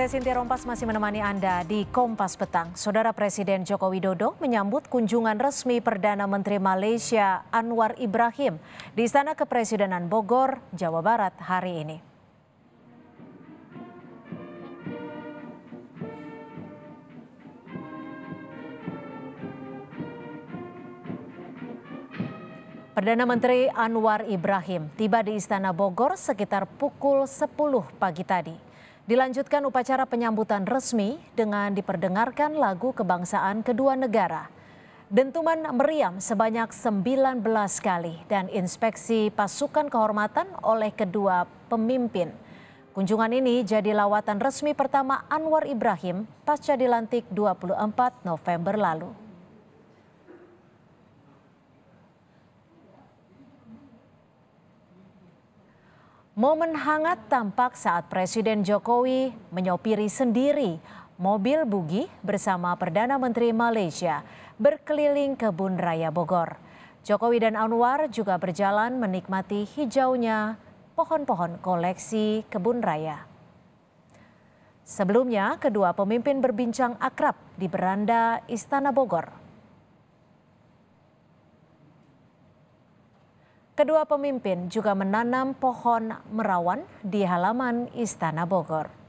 Saya Sinti Rompas masih menemani Anda di Kompas Petang. Saudara Presiden Joko Widodo menyambut kunjungan resmi Perdana Menteri Malaysia Anwar Ibrahim di Istana Kepresidenan Bogor, Jawa Barat hari ini. Perdana Menteri Anwar Ibrahim tiba di Istana Bogor sekitar pukul 10 pagi tadi. Dilanjutkan upacara penyambutan resmi dengan diperdengarkan lagu kebangsaan kedua negara. Dentuman meriam sebanyak 19 kali dan inspeksi pasukan kehormatan oleh kedua pemimpin. Kunjungan ini jadi lawatan resmi pertama Anwar Ibrahim pasca dilantik 24 November lalu. Momen hangat tampak saat Presiden Jokowi menyopiri sendiri mobil bugi bersama Perdana Menteri Malaysia berkeliling kebun raya Bogor. Jokowi dan Anwar juga berjalan menikmati hijaunya pohon-pohon koleksi kebun raya. Sebelumnya, kedua pemimpin berbincang akrab di beranda Istana Bogor. Kedua pemimpin juga menanam pohon merawan di halaman Istana Bogor.